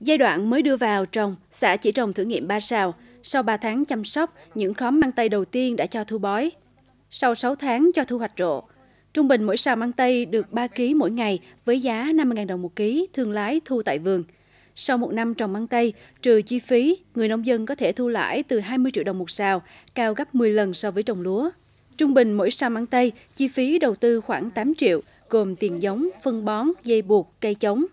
Giai đoạn mới đưa vào trồng, xã chỉ trồng thử nghiệm 3 sào. Sau 3 tháng chăm sóc, những khóm măng tây đầu tiên đã cho thu bói. Sau 6 tháng cho thu hoạch rộ. Trung bình mỗi sào măng tây được 3 kg mỗi ngày với giá 50.000 đồng một ký thương lái thu tại vườn. Sau một năm trồng măng tây, trừ chi phí, người nông dân có thể thu lãi từ 20 triệu đồng một sào, cao gấp 10 lần so với trồng lúa. Trung bình mỗi sào măng tây, chi phí đầu tư khoảng 8 triệu, gồm tiền giống, phân bón, dây buộc, cây chống.